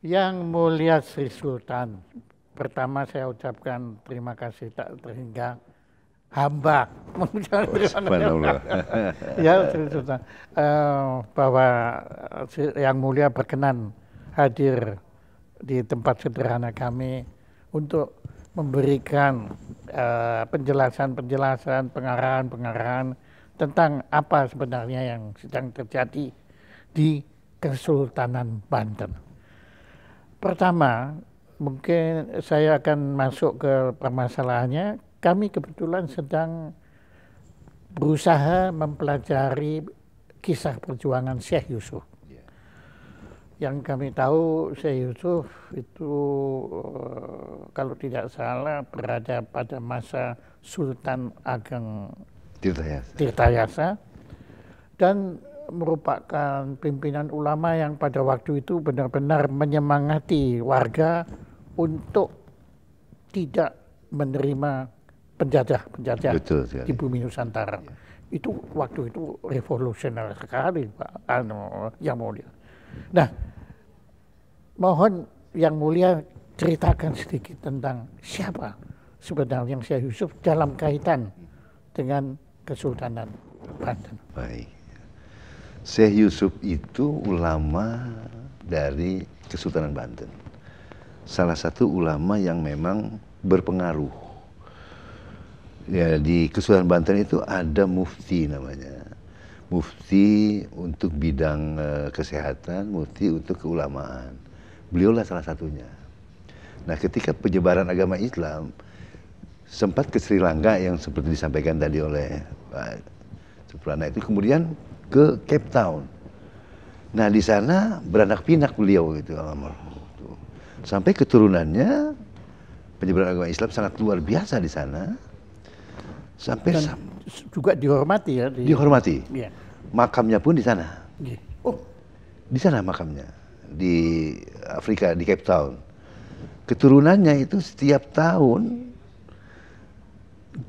Yang Mulia Sri Sultan, pertama saya ucapkan terima kasih tak terhingga hamba Oh, ya Sri Sultan uh, bahwa Yang Mulia berkenan hadir di tempat sederhana kami untuk memberikan eh, penjelasan-penjelasan, uh, pengarahan-pengarahan tentang apa sebenarnya yang sedang terjadi di Kesultanan Banten. Pertama, mungkin saya akan masuk ke permasalahannya. Kami kebetulan sedang berusaha mempelajari kisah perjuangan Syekh Yusuf. Ya. Yang kami tahu Syekh Yusuf itu eh, kalau tidak salah berada pada masa Sultan Ageng Tirtayasa. Tirtayasa. Dan merupakan pimpinan ulama yang pada waktu itu benar-benar menyemangati warga untuk tidak menerima penjajah-penjajah di bumi Nusantara. Ya. Itu waktu itu revolusioner sekali Pak Anu yang mulia. Nah, mohon yang mulia ceritakan sedikit tentang siapa sebenarnya Syekh Yusuf dalam kaitan dengan Kesultanan Banten. Baik. Syekh Yusuf itu ulama dari Kesultanan Banten. Salah satu ulama yang memang berpengaruh. Ya, di Kesultanan Banten itu ada mufti namanya. Mufti untuk bidang e, kesehatan, mufti untuk keulamaan. Beliaulah salah satunya. Nah, ketika penyebaran agama Islam sempat ke Sri Lanka yang seperti disampaikan tadi oleh Pak Suprana itu kemudian ke Cape Town. Nah di sana beranak pinak beliau gitu almarhum. Sampai keturunannya penyebaran agama Islam sangat luar biasa di sana. Sampai sam juga dihormati ya. Di... Dihormati. Ya. Makamnya pun di sana. Iya. Oh, di sana makamnya di Afrika di Cape Town. Keturunannya itu setiap tahun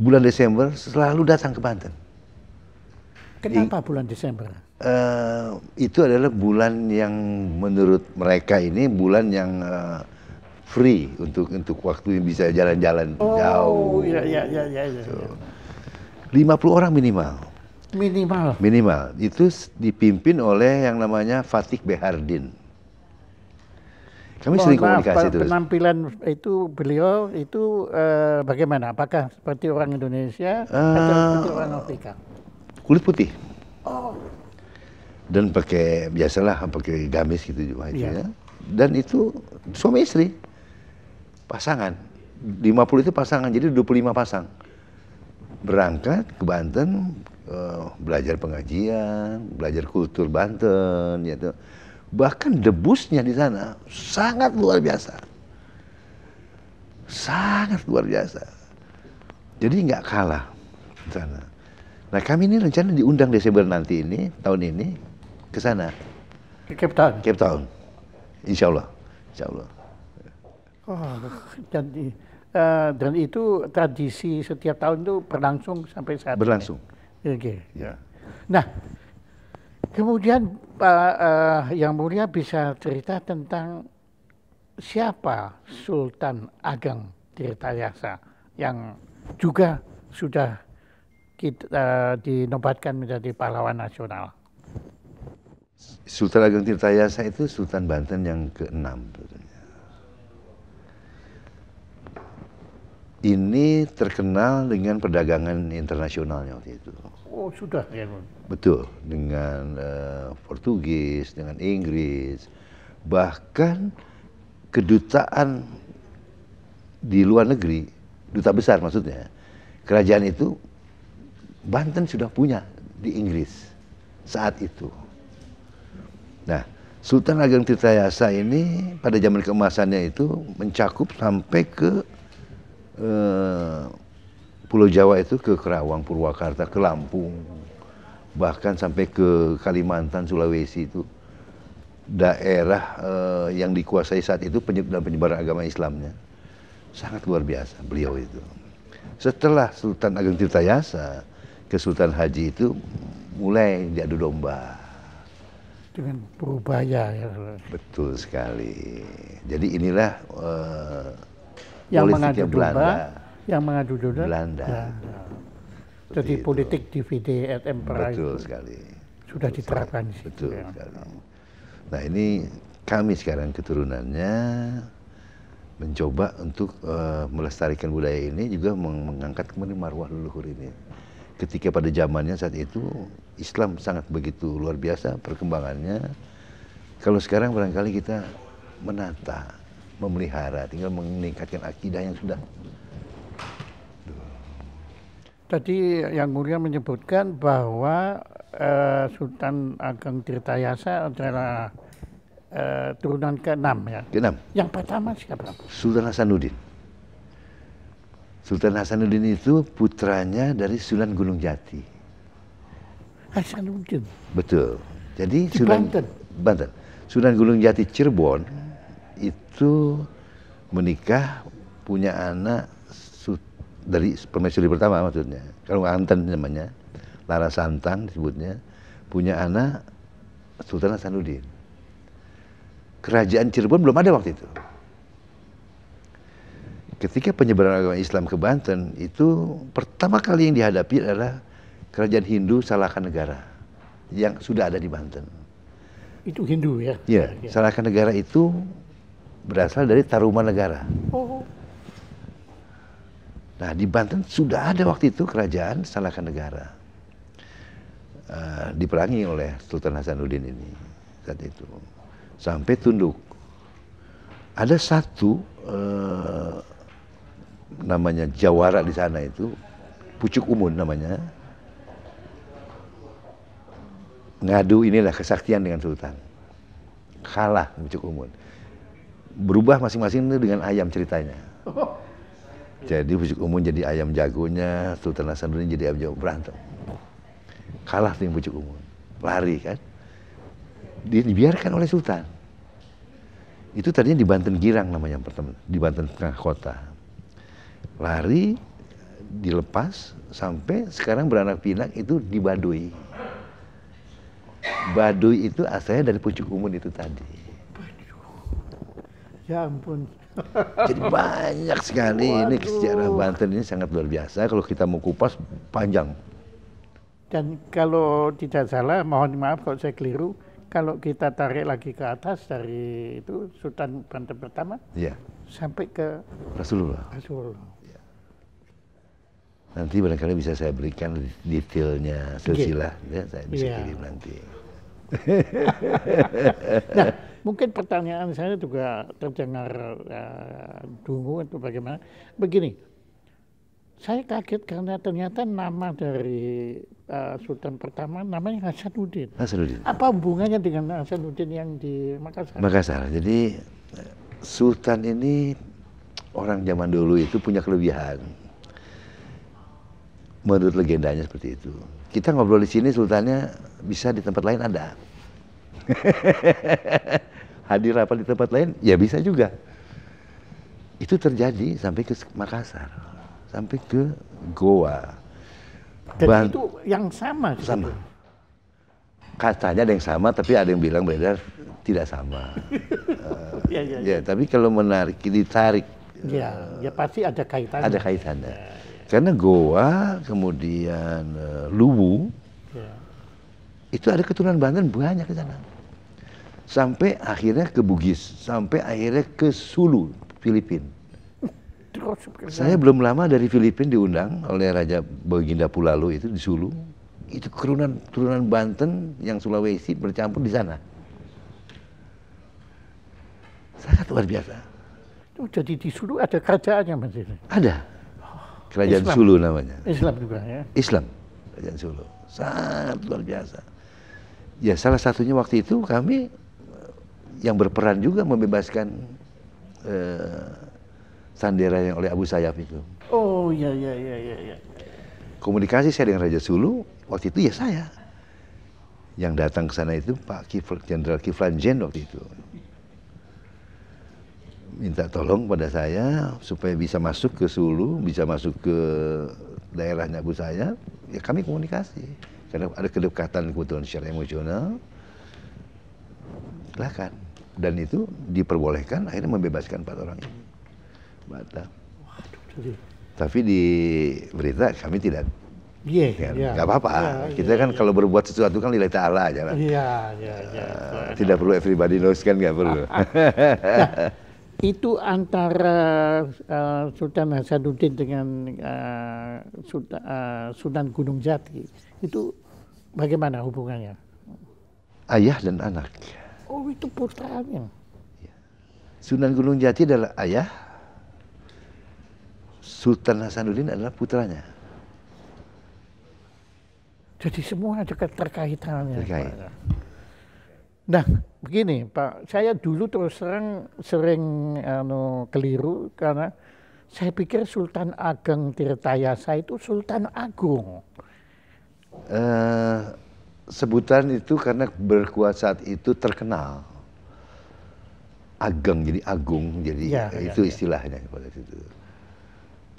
bulan Desember selalu datang ke Banten. Kenapa bulan Desember? Uh, itu adalah bulan yang menurut mereka ini bulan yang uh, free untuk untuk waktu yang bisa jalan-jalan oh, jauh. Oh iya iya iya iya. So, iya, 50 iya. orang minimal. Minimal. Minimal. Itu dipimpin oleh yang namanya Fatih Behardin. Kami Mohon sering komunikasi maaf, terus. Penampilan itu beliau itu uh, bagaimana? Apakah seperti orang Indonesia uh, atau seperti orang Afrika? kulit putih. Oh. Dan pakai biasalah pakai gamis gitu cuma yeah. ya. Dan itu suami istri. Pasangan. 50 itu pasangan, jadi 25 pasang. Berangkat ke Banten uh, belajar pengajian, belajar kultur Banten gitu. Bahkan debusnya di sana sangat luar biasa. Sangat luar biasa. Jadi nggak kalah di sana. Nah kami ini rencana diundang Desember nanti ini, tahun ini, ke sana. Ke Cape Town? Cape Town, insya Allah. Insya Allah. Oh, dan, uh, dan itu tradisi setiap tahun itu berlangsung sampai saat berlangsung. ini? Berlangsung. Oke. Okay. Ya. Nah, kemudian Pak uh, Yang Mulia bisa cerita tentang siapa Sultan Ageng Tirtayasa yang juga sudah kita, uh, dinobatkan menjadi pahlawan nasional. Sultan Ageng Tirtayasa itu Sultan Banten yang ke-6 Ini terkenal dengan perdagangan internasionalnya waktu itu. Oh sudah ya. Betul dengan uh, Portugis, dengan Inggris, bahkan kedutaan di luar negeri, duta besar maksudnya, kerajaan itu Banten sudah punya di Inggris saat itu. Nah, Sultan Ageng Tirtayasa ini pada zaman keemasannya itu mencakup sampai ke eh, Pulau Jawa itu ke Kerawang, Purwakarta, ke Lampung, bahkan sampai ke Kalimantan, Sulawesi itu daerah eh, yang dikuasai saat itu penyebaran penyebaran agama Islamnya sangat luar biasa beliau itu. Setelah Sultan Ageng Tirtayasa Kesultanan Haji itu mulai diadu domba. Dengan perubaya, ya. Betul sekali. Jadi inilah uh, yang politiknya mengadu Belanda. Domba, yang mengadu domba Belanda. Belanda. Jadi itu. politik DVD at Emperor Betul itu sekali. Sudah Betul diterapkan sekali. Betul ya. sekali. Nah ini kami sekarang keturunannya mencoba untuk uh, melestarikan budaya ini juga mengangkat kembali marwah leluhur ini ketika pada zamannya saat itu Islam sangat begitu luar biasa perkembangannya. Kalau sekarang barangkali kita menata, memelihara, tinggal meningkatkan akidah yang sudah. Tadi yang mulia menyebutkan bahwa eh, Sultan Ageng Tirtayasa adalah eh, turunan ke-6 ya. Ke-6. Yang pertama siapa? Sultan Hasanuddin. Sultan Hasanuddin itu putranya dari Sunan Gunung Jati. Hasanuddin. Betul. Jadi Di Sunan Banten. Banten. Sunan Gunung Jati Cirebon itu menikah punya anak dari permaisuri pertama maksudnya. Kalau Anten namanya, Lara Santang disebutnya, punya anak Sultan Hasanuddin. Kerajaan Cirebon belum ada waktu itu ketika penyebaran agama Islam ke Banten itu pertama kali yang dihadapi adalah kerajaan Hindu salahkan negara yang sudah ada di Banten. Itu Hindu ya? ya iya, ya. salahkan negara itu berasal dari Taruman Negara. Oh. Nah di Banten sudah ada waktu itu kerajaan salahkan negara. Uh, eh, diperangi oleh Sultan Hasanuddin ini saat itu sampai tunduk. Ada satu uh, namanya jawara di sana itu pucuk umun namanya ngadu inilah kesaktian dengan sultan kalah pucuk umun berubah masing-masing dengan ayam ceritanya jadi pucuk umun jadi ayam jagonya sultan hasanuddin jadi ayam jago berantem kalah dengan pucuk umun lari kan dibiarkan oleh sultan itu tadinya di Banten Girang namanya pertama di Banten tengah kota lari dilepas sampai sekarang beranak pinak itu di Baduy. Baduy itu asalnya dari pucuk umun itu tadi. Ya ampun. Jadi banyak sekali Waduh. ini sejarah Banten ini sangat luar biasa kalau kita mau kupas panjang. Dan kalau tidak salah, mohon maaf kalau saya keliru, kalau kita tarik lagi ke atas dari itu Sultan Banten pertama, ya sampai ke Rasulullah. Rasulullah. Ya. Nanti barangkali bisa saya berikan detailnya silsilah, ya, saya bisa ya. kirim nanti. nah, mungkin pertanyaan saya juga terdengar uh, dungu atau bagaimana. Begini, saya kaget karena ternyata nama dari uh, Sultan pertama namanya Hasanuddin. Hasanuddin. Apa hubungannya dengan Hasanuddin yang di Makassar? Makassar. Jadi sultan ini orang zaman dulu itu punya kelebihan. Menurut legendanya seperti itu. Kita ngobrol di sini sultannya bisa di tempat lain ada. Hadir apa di tempat lain ya bisa juga. Itu terjadi sampai ke Makassar, sampai ke Goa. Dan itu yang sama. Sama. Gitu katanya ada yang sama tapi ada yang bilang beda tidak sama. uh, ya, ya, ya. ya, tapi kalau menarik ditarik. Ya, uh, ya pasti ada kaitannya. Ada kaitannya. Ya, ya. Karena Goa kemudian uh, Luwu ya. itu ada keturunan Banten banyak di sana. Sampai akhirnya ke Bugis, sampai akhirnya ke Sulu, Filipina. Saya belum lama dari Filipina diundang oleh Raja Baginda Pulalu itu di Sulu itu kerunan turunan Banten yang Sulawesi bercampur di sana. Sangat luar biasa. Itu jadi di Sulu ada kerajaannya Mas ini? Ada. Kerajaan Islam. Sulu namanya. Islam juga ya? Islam. Kerajaan Sulu. Sangat luar biasa. Ya salah satunya waktu itu kami eh, yang berperan juga membebaskan eh, sandera yang oleh Abu Sayyaf itu. Oh iya iya iya iya. Komunikasi saya dengan Raja Sulu waktu itu ya saya. Yang datang ke sana itu Pak Jenderal Kiflan Jen waktu itu. Minta tolong pada saya supaya bisa masuk ke Sulu, bisa masuk ke daerahnya bu saya, ya kami komunikasi. Karena ada kedekatan kebetulan secara emosional, silakan. Dan itu diperbolehkan, akhirnya membebaskan empat orang ini. Batam. Tapi di berita kami tidak Iya, yeah, kan? yeah. nggak apa-apa. Yeah, kita iya, kan iya. kalau berbuat sesuatu kan lillahi ta'ala aja lah. Iya, iya, iya. Eh, tidak perlu everybody knows kan nggak perlu. nah, itu antara uh, Sultan Hasanuddin dengan uh, Sultan, uh, Sunan Gunung Jati itu bagaimana hubungannya? Ayah dan anak. Oh itu putranya. Iya. Sunan Gunung Jati adalah ayah, Sultan Hasanuddin adalah putranya. Jadi semua ada keterkaitannya. Terkait. Nah, begini Pak, saya dulu terus terang sering ano, keliru karena saya pikir Sultan Ageng Tirtayasa itu Sultan Agung. Uh, sebutan itu karena berkuasa saat itu terkenal. Ageng jadi agung jadi ya, ya, itu ya, istilahnya pada situ.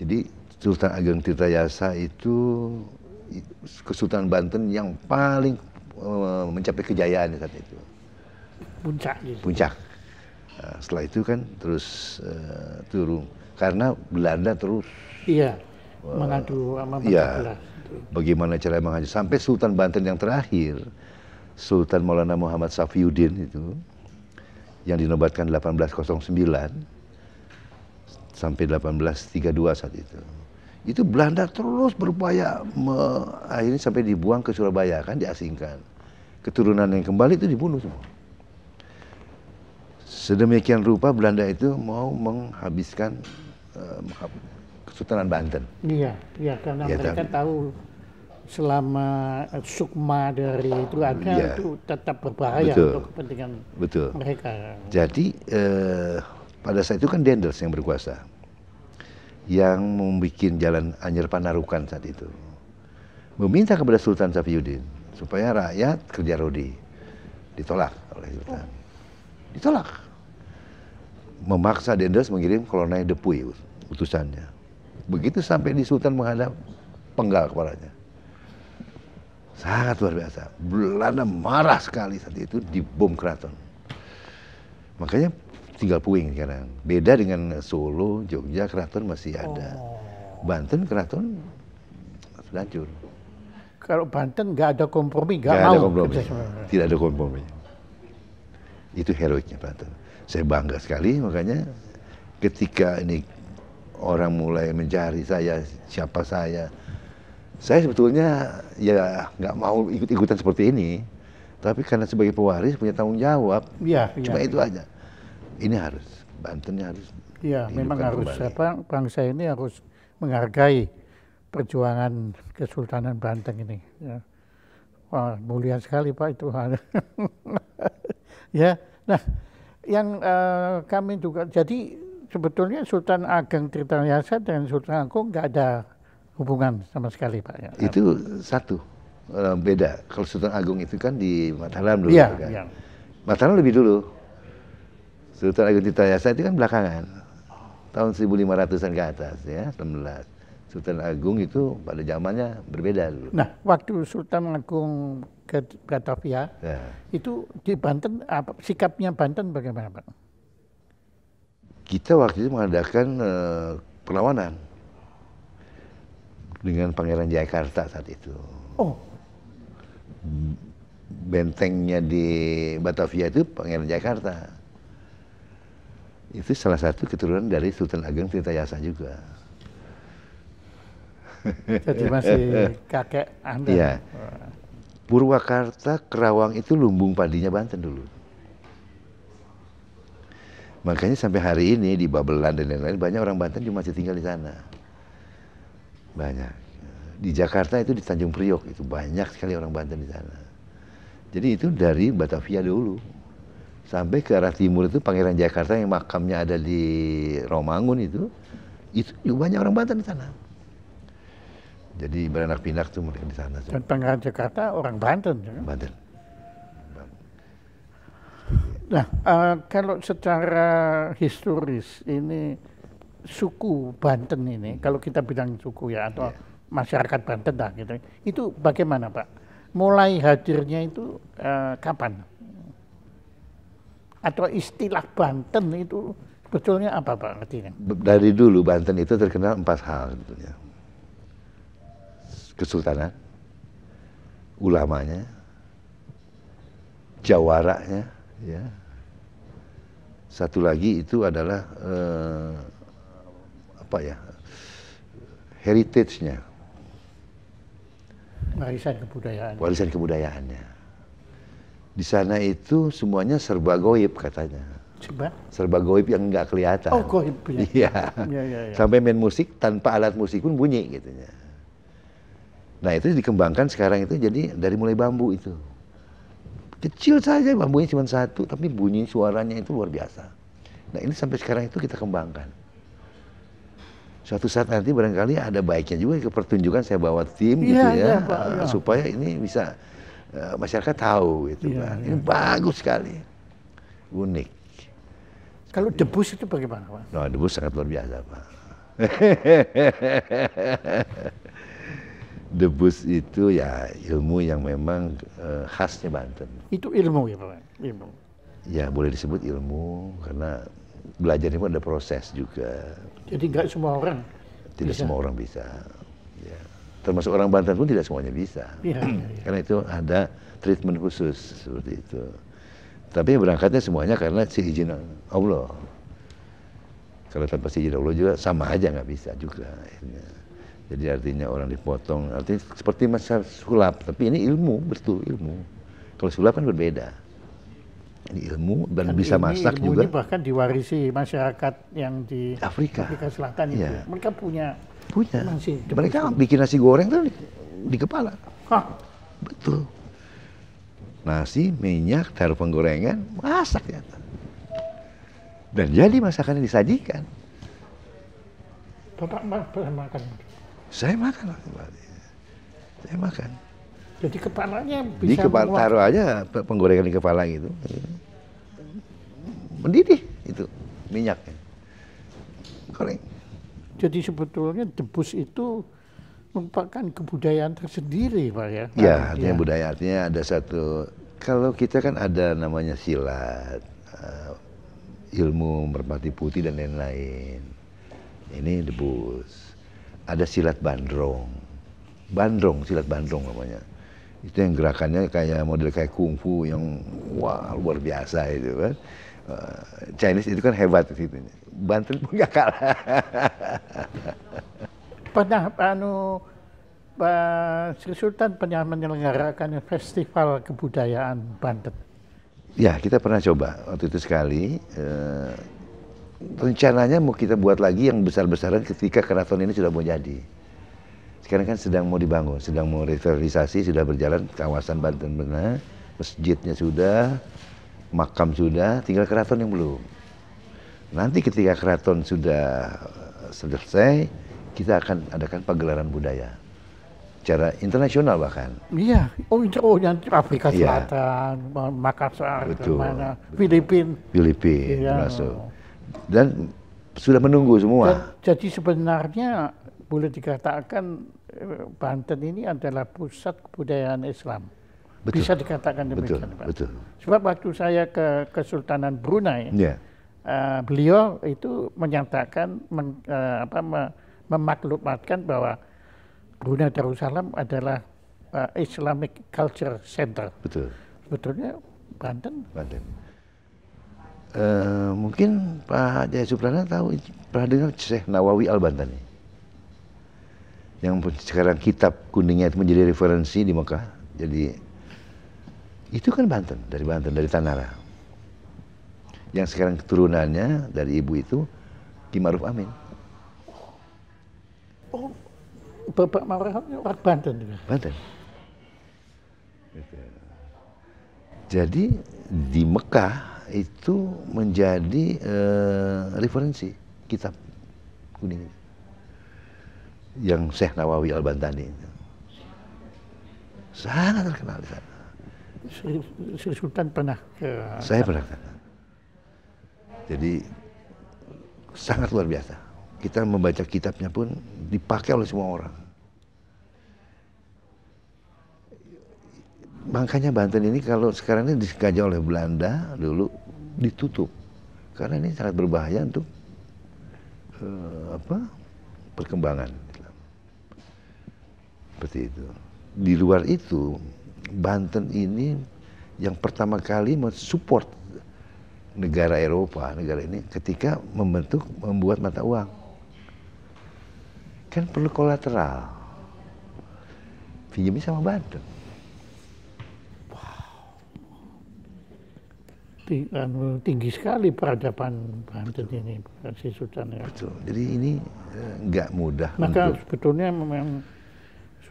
Jadi Sultan Ageng Tirtayasa itu Kesultanan Banten yang paling eh, mencapai kejayaan saat itu. Puncak. Puncak. Nah, setelah itu kan terus uh, turun karena Belanda terus. Iya. mengadu sama Iya. Bagaimana cara mengadu sampai Sultan Banten yang terakhir Sultan Maulana Muhammad Safiuddin itu yang dinobatkan 1809 sampai 1832 saat itu itu Belanda terus berupaya me, akhirnya sampai dibuang ke Surabaya kan diasingkan keturunan yang kembali itu dibunuh semua sedemikian rupa Belanda itu mau menghabiskan uh, Kesultanan Banten iya iya karena ya, mereka tapi, tahu selama eh, sukma dari itu ada ya, itu tetap berbahaya betul, untuk kepentingan betul. mereka jadi uh, pada saat itu kan Dendels yang berkuasa yang membuat jalan anjer Panarukan saat itu. Meminta kepada Sultan Safiuddin supaya rakyat kerja rodi. Ditolak oleh Sultan. Ditolak. Memaksa Dendels mengirim kolonel Depuy utusannya. Begitu sampai di Sultan menghadap penggal kepalanya. Sangat luar biasa. Belanda marah sekali saat itu di bom keraton. Makanya tinggal puing sekarang. Beda dengan Solo, Jogja, keraton masih ada. Oh. Banten keraton hancur. Kalau Banten nggak ada kompromi, nggak mau. Ada kompromi. Tidak ada kompromi. Itu heroiknya Banten. Saya bangga sekali makanya ketika ini orang mulai mencari saya siapa saya saya sebetulnya ya nggak mau ikut-ikutan seperti ini tapi karena sebagai pewaris punya tanggung jawab ya, cuma ya, itu aja ini harus Bantennya harus ya memang harus apa bangsa ini harus menghargai perjuangan Kesultanan Banten ini ya. Wah, mulia sekali Pak itu. ya. Nah, yang uh, kami juga jadi sebetulnya Sultan Ageng Tirtayasa dan Sultan Agung nggak ada hubungan sama sekali Pak. Ya. Itu satu eh, beda. Kalau Sultan Agung itu kan di Mataram dulu ya, kan. Ya. Mataram lebih dulu. Sultan Agung Yasa itu kan belakangan. Tahun 1500-an ke atas ya, 19. Sultan Agung itu pada zamannya berbeda dulu. Nah, waktu Sultan Agung ke Batavia, ya. itu di Banten, apa, sikapnya Banten bagaimana Pak? Kita waktu itu mengadakan uh, perlawanan dengan Pangeran Jakarta saat itu. Oh. Bentengnya di Batavia itu Pangeran Jakarta itu salah satu keturunan dari Sultan Ageng Tirtayasa juga. Jadi masih kakek Anda. Iya. Purwakarta, Kerawang itu lumbung padinya Banten dulu. Makanya sampai hari ini di Babelan dan lain-lain banyak orang Banten cuma masih tinggal di sana. Banyak. Di Jakarta itu di Tanjung Priok itu banyak sekali orang Banten di sana. Jadi itu dari Batavia dulu sampai ke arah timur itu Pangeran Jakarta yang makamnya ada di Romangun itu itu juga banyak orang Banten di sana. Jadi beranak pinak tuh mereka di sana. Dan Pangeran Jakarta orang Banten. Ya? Banten. Nah, uh, kalau secara historis ini suku Banten ini, hmm. kalau kita bilang suku ya atau yeah. masyarakat Banten lah gitu, itu bagaimana Pak? Mulai hadirnya itu uh, kapan? atau istilah Banten itu betulnya apa Pak artinya? Dari dulu Banten itu terkenal empat hal sebetulnya. Kesultanan, ulamanya, jawaranya ya. Satu lagi itu adalah eh, apa ya? heritage-nya. Warisan kebudayaan. Warisan kebudayaannya di sana itu semuanya serba goib katanya. Coba. Serba goib yang nggak kelihatan. Oh goib ya. Iya. ya, ya, ya. Sampai main musik tanpa alat musik pun bunyi gitunya. Nah itu dikembangkan sekarang itu jadi dari mulai bambu itu. Kecil saja bambunya cuma satu tapi bunyi suaranya itu luar biasa. Nah ini sampai sekarang itu kita kembangkan. Suatu saat nanti barangkali ada baiknya juga ke pertunjukan saya bawa tim gitu iya, ya, gitu ya, ya, Pak, ya. supaya ini bisa Eh, masyarakat tahu itu ya, kan. Ya. Ini bagus sekali. Unik. Kalau debus itu bagaimana, Pak? Nah, debus sangat luar biasa, Pak. debus itu ya ilmu yang memang uh, khasnya Banten. Itu ilmu ya, Pak? Ilmu. Ya, boleh disebut ilmu karena belajar itu ada proses juga. Jadi nggak semua orang. Tidak bisa. semua orang bisa termasuk orang Banten pun tidak semuanya bisa. Ya, ya, ya. Karena itu ada treatment khusus seperti itu. Tapi berangkatnya semuanya karena si izin Allah. Kalau tanpa si izin Allah juga sama aja nggak bisa juga. Akhirnya. Jadi artinya orang dipotong, artinya seperti masa sulap, tapi ini ilmu, betul ilmu. Kalau sulap kan berbeda. Ini ilmu dan, dan bisa ini masak juga. bahkan diwarisi masyarakat yang di Afrika, Afrika Selatan itu. Ya. Mereka punya Punya. Masih. Mereka bikin nasi goreng tuh di, di kepala. Hah? Betul. Nasi, minyak, taruh penggorengan, masak ya. Dan jadi masakannya disajikan. Bapak makan? Saya makan. Saya makan. Jadi kepalanya bisa Di kepala, taruh aja penggorengan di kepala gitu. Mendidih itu minyaknya. Goreng. Jadi sebetulnya debus itu merupakan kebudayaan tersendiri, Pak ya. Iya, artinya ya. budaya artinya ada satu kalau kita kan ada namanya silat, uh, ilmu merpati putih dan lain-lain. Ini debus. Ada silat bandrong. Bandrong, silat bandrong namanya. Itu yang gerakannya kayak model kayak kungfu yang wah luar biasa itu kan. Eh, Chinese itu kan hebat di situ. Banten pun gak kalah. pernah anu Pak Sri Sultan pernah menyelenggarakan festival kebudayaan Banten. Ya, kita pernah coba waktu itu sekali. Eh, rencananya mau kita buat lagi yang besar-besaran ketika keraton ini sudah mau jadi. Sekarang kan sedang mau dibangun, sedang mau revitalisasi, sudah berjalan kawasan Banten benar, masjidnya sudah, makam sudah, tinggal keraton yang belum. Nanti ketika keraton sudah eh, selesai, kita akan adakan pagelaran budaya cara internasional bahkan. Iya, oh itu oh, yang Afrika iya. Selatan, Makassar, betul, mana, Filipin. Filipin iya. masuk. Dan sudah menunggu semua. Jadi sebenarnya boleh dikatakan eh, Banten ini adalah pusat kebudayaan Islam. Betul. Bisa dikatakan demikian, betul, Pak. Betul. Sebab waktu saya ke Kesultanan Brunei, yeah. Ya. uh, beliau itu menyatakan men, uh, apa, me, memaklumatkan bahwa Brunei Darussalam adalah uh, Islamic Culture Center. Betul. Sebetulnya Banten. Banten. Uh, mungkin Pak Jaya Suprana tahu pernah dengar Syekh Nawawi Al Bantani yang sekarang kitab kuningnya itu menjadi referensi di Mekah jadi itu kan Banten, dari Banten, dari Tanara. Yang sekarang keturunannya dari ibu itu Ki Maruf Amin. Oh, Bapak Maruf Amin orang Banten juga? Banten. Jadi di Mekah itu menjadi uh, referensi kitab kuning yang Syekh Nawawi Al-Bantani sangat terkenal di sana. Sri Sultan pernah ke... Saya pernah ke Jadi sangat luar biasa. Kita membaca kitabnya pun dipakai oleh semua orang. Makanya Banten ini kalau sekarang ini disengaja oleh Belanda dulu ditutup. Karena ini sangat berbahaya untuk uh, apa perkembangan Seperti itu. Di luar itu Banten ini yang pertama kali mensupport negara Eropa, negara ini ketika membentuk membuat mata uang. Kan perlu kolateral. Pinjamnya sama Banten. Wow. Anu, tinggi sekali peradaban Banten ini, si Sultan ya. Betul. Jadi ini eh, nggak mudah. Maka untuk... sebetulnya memang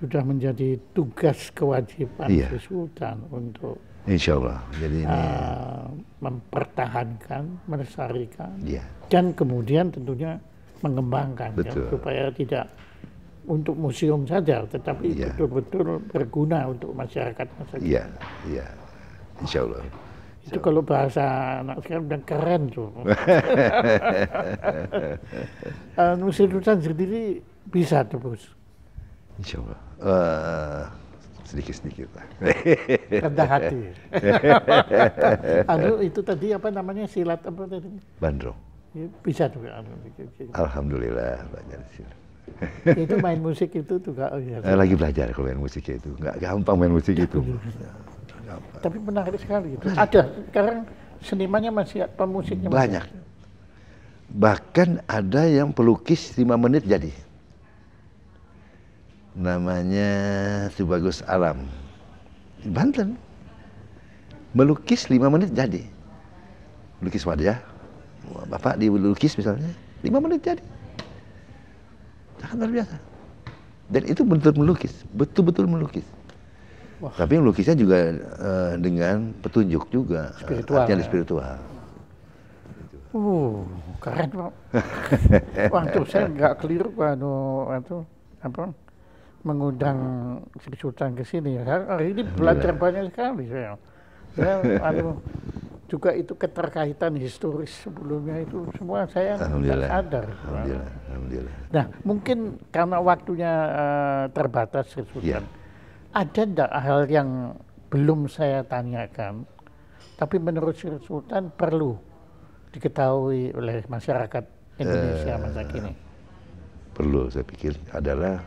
sudah menjadi tugas kewajiban iya. si Sultan untuk Insya Allah. Jadi ini uh, mempertahankan, melestarikan, iya. dan kemudian tentunya mengembangkan Ya, supaya tidak untuk museum saja, tetapi iya. betul-betul berguna untuk masyarakat masyarakat. Iya, iya. Insya Allah. Itu kalau bahasa anak sekarang udah keren tuh. uh, eh, Nusir Sultan sendiri bisa tebus. Insya Allah. Eh, sedikit-sedikit lah. Rendah hati. anu itu tadi apa namanya silat apa tadi? Bandrong. Ya, bisa juga. Anu. Gitu, gitu. Alhamdulillah belajar silat. Ya, itu main musik itu juga. Oh ya. Lagi belajar kalau main musik ya itu. Nggak gampang main musik itu. Tapi menarik sekali itu. Ada sekarang senimannya masih pemusiknya banyak. Masih. Bahkan ada yang pelukis lima menit jadi namanya Subagus Alam di Banten melukis lima menit jadi lukis wajah ya. bapak dilukis misalnya lima menit jadi sangat luar biasa dan itu betul melukis betul-betul melukis Wah. tapi melukisnya juga uh, dengan petunjuk juga eh, spiritual, artinya ya. spiritual Uh, keren pak. Waktu saya nggak keliru pak, itu apa? mengundang Sri Sultan ke sini. Hari ini belajar banyak sekali saya. Ya, aduh, anu, juga itu keterkaitan historis sebelumnya itu semua saya tidak sadar. Alhamdulillah. Nah, mungkin karena waktunya uh, terbatas Sri Sultan, ya. ada tidak hal yang belum saya tanyakan, tapi menurut Sri Sultan perlu diketahui oleh masyarakat Indonesia uh, masa kini? Perlu saya pikir adalah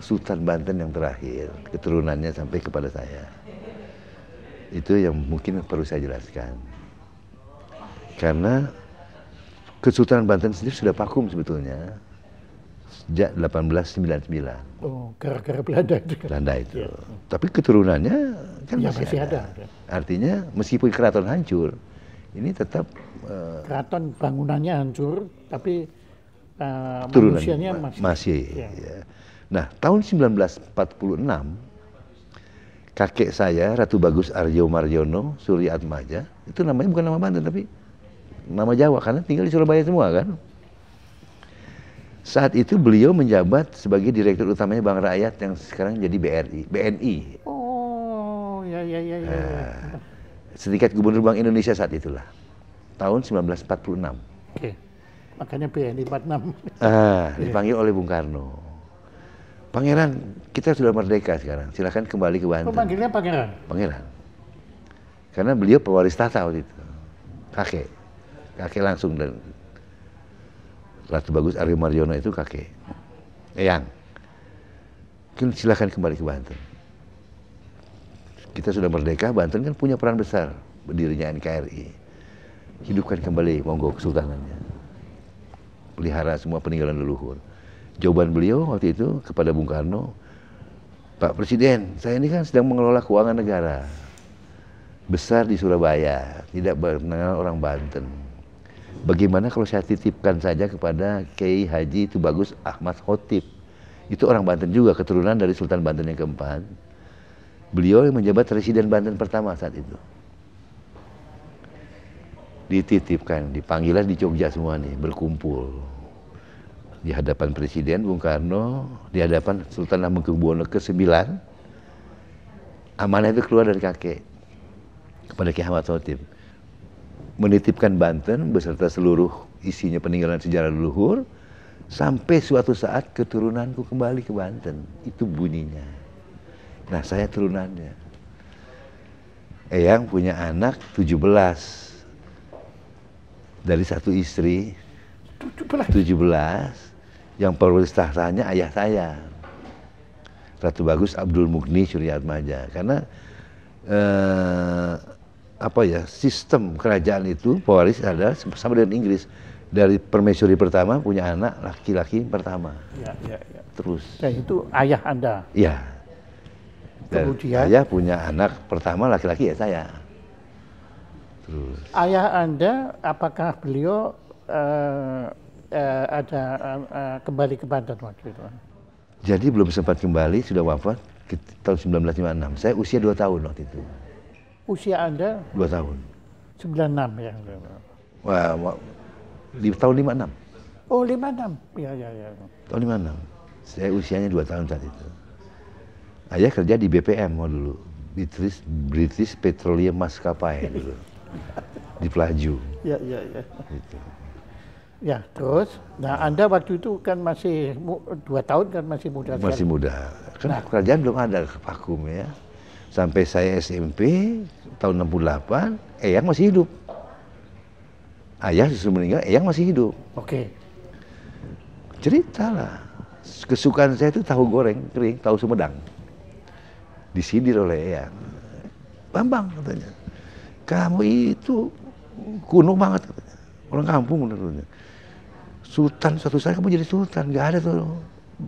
Sultan Banten yang terakhir, keturunannya sampai kepada saya. Itu yang mungkin perlu saya jelaskan. Karena Kesultanan Banten sendiri sudah vakum sebetulnya sejak 1899. Oh, gara-gara Belanda itu. Kan? Belanda itu. Ya. Tapi keturunannya kan ya, masih, masih ada. ada. Kan? Artinya meskipun keraton hancur, ini tetap uh, keraton bangunannya hancur, tapi uh, manusianya masih. Masih. Ya. Ya Nah, tahun 1946 kakek saya Ratu Bagus Aryo Marjono Surya Atmaja itu namanya bukan nama Banten tapi nama Jawa karena tinggal di Surabaya semua kan. Saat itu beliau menjabat sebagai direktur utamanya Bank Rakyat yang sekarang jadi BRI, BNI. Oh, ya ya ya. ya. Nah, sedikit Gubernur Bank Indonesia saat itulah tahun 1946. Oke. Makanya BNI 46. Ah, dipanggil oleh Bung Karno Pangeran, kita sudah merdeka sekarang. Silahkan kembali ke Banten. Pemanggilnya Pangeran? Pangeran. Karena beliau pewaris tata waktu itu. Kakek. Kakek langsung. Dan Ratu Bagus Aryo Marjono itu kakek. Eyang. Silahkan kembali ke Banten. Kita sudah merdeka, Banten kan punya peran besar. Berdirinya NKRI. Hidupkan kembali Monggo Kesultanannya. Pelihara semua peninggalan leluhur jawaban beliau waktu itu kepada Bung Karno, Pak Presiden, saya ini kan sedang mengelola keuangan negara besar di Surabaya, tidak mengenal orang Banten. Bagaimana kalau saya titipkan saja kepada Kiai Haji Tubagus Ahmad Khotib? Itu orang Banten juga, keturunan dari Sultan Banten yang keempat. Beliau yang menjabat Residen Banten pertama saat itu dititipkan, dipanggilan di Jogja semua nih, berkumpul di hadapan Presiden Bung Karno, di hadapan Sultan Hamengkubuwono ke-9, amanah itu keluar dari kakek kepada Ki Ahmad Sotim. Menitipkan Banten beserta seluruh isinya peninggalan sejarah leluhur, sampai suatu saat keturunanku kembali ke Banten. Itu bunyinya. Nah, saya turunannya. Eyang punya anak 17 dari satu istri 17. 17 yang perwaris tahtanya ayah saya Ratu Bagus Abdul Mugni Suryaatmaja karena eh, apa ya sistem kerajaan itu pewaris adalah sama dengan Inggris dari permaisuri pertama punya anak laki-laki pertama ya, ya, ya. terus ya itu ayah anda ya Dan kemudian ayah punya anak pertama laki-laki ya saya terus ayah anda apakah beliau eh, uh, ada uh, uh, kembali ke Banten waktu itu. Jadi belum sempat kembali, sudah wafat tahun 1956. Saya usia dua tahun waktu itu. Usia Anda? Dua tahun. 96 ya. Wah, wah di tahun 56. Oh, 56. Ya, ya, ya. Tahun 56. Saya usianya dua tahun saat itu. Ayah kerja di BPM mau dulu. British, British Petroleum Maskapai dulu. di Pelaju. Ya, ya, ya. Gitu. Ya, terus. Nah, Anda waktu itu kan masih dua tahun kan masih muda. Masih sekali. muda. Karena nah. kerajaan belum ada vakum ya. Sampai saya SMP tahun 68, Eyang masih hidup. Ayah justru meninggal, Eyang masih hidup. Oke. Okay. Ceritalah. Kesukaan saya itu tahu goreng kering, tahu Sumedang. Disidir oleh Eyang. Bambang katanya, kamu itu kuno banget katanya. Orang kampung menurutnya sultan suatu saat kamu jadi sultan nggak ada tuh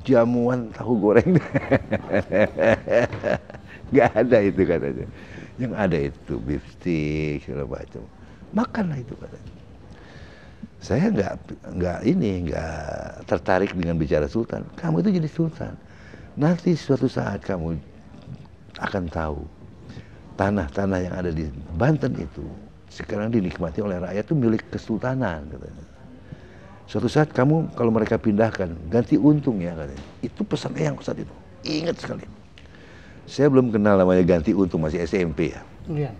jamuan tahu goreng nggak ada itu katanya yang ada itu biftek segala macam makanlah itu katanya saya nggak nggak ini nggak tertarik dengan bicara sultan kamu itu jadi sultan nanti suatu saat kamu akan tahu tanah-tanah yang ada di Banten itu sekarang dinikmati oleh rakyat itu milik kesultanan katanya Suatu saat kamu kalau mereka pindahkan, ganti untung ya katanya. Itu pesan Eyang saat itu. Ingat sekali. Saya belum kenal namanya ganti untung, masih SMP ya. Iya.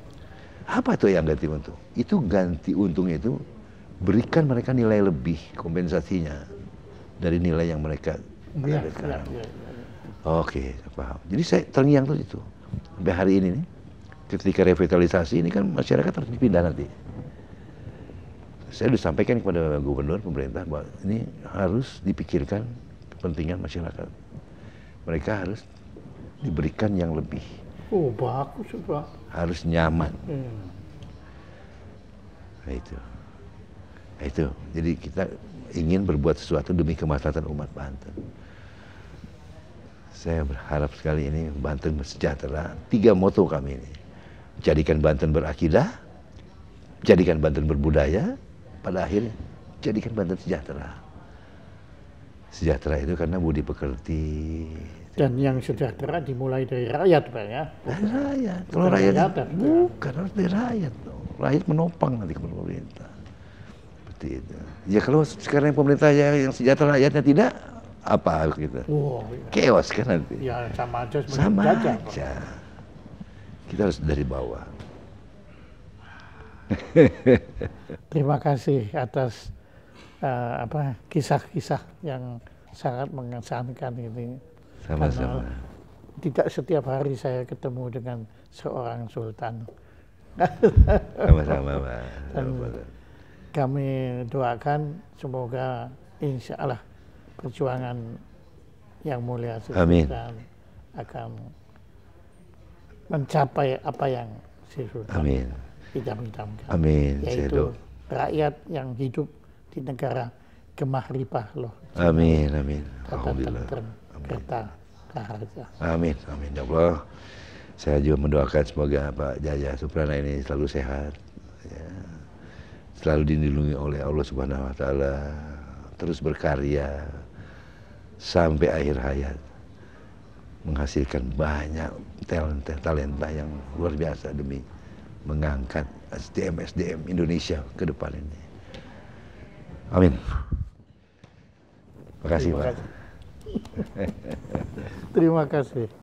Apa itu yang ganti untung? Itu ganti untung itu berikan mereka nilai lebih kompensasinya dari nilai yang mereka ya, ya, ya, Oke, paham. Jadi saya terngiang tuh itu. Sampai hari ini nih, ketika revitalisasi ini kan masyarakat harus dipindah nanti saya sudah sampaikan kepada gubernur pemerintah bahwa ini harus dipikirkan kepentingan masyarakat. Mereka harus diberikan yang lebih. Oh, bagus, Pak. Harus nyaman. Hmm. Nah, itu. Nah, itu. Jadi kita ingin berbuat sesuatu demi kemaslahatan umat Banten. Saya berharap sekali ini Banten bersejahtera. Tiga moto kami ini. Jadikan Banten berakidah, jadikan Banten berbudaya, pada akhirnya jadikan Banten sejahtera. Sejahtera itu karena budi pekerti. Dan yang sejahtera dimulai dari rakyat, Pak ya. Dari rakyat. Kalau bukan rakyat, rakyat bukan harus dari rakyat. Rakyat menopang nanti ke pemerintah. Seperti itu. Ya kalau sekarang pemerintah yang, yang sejahtera rakyatnya tidak, apa kita? Gitu? Wow, oh, ya. Keos kan nanti. Ya sama aja. Sama jajah, aja. Pak. Kita harus dari bawah. Terima kasih atas uh, apa kisah-kisah yang sangat mengesankan ini. Sama-sama. Tidak setiap hari saya ketemu dengan seorang sultan. Sama-sama, Pak. Sama -sama. Kami doakan semoga insya Allah perjuangan yang mulia Amin. akan mencapai apa yang si Sultan. Amin hitam-hitamkan. Amin. Yaitu rakyat yang hidup di negara gemah ripah loh. Amin, amin. Alhamdulillah. Amin, amin. Ya Allah. Saya juga mendoakan semoga Pak Jaya Suprana ini selalu sehat. Ya. Selalu dilindungi oleh Allah Subhanahu wa taala. Terus berkarya sampai akhir hayat menghasilkan banyak talenta talenta yang luar biasa demi mengangkat SDM SDM Indonesia ke depan ini. Amin. Terima kasih, Terima kasih. Terima kasih.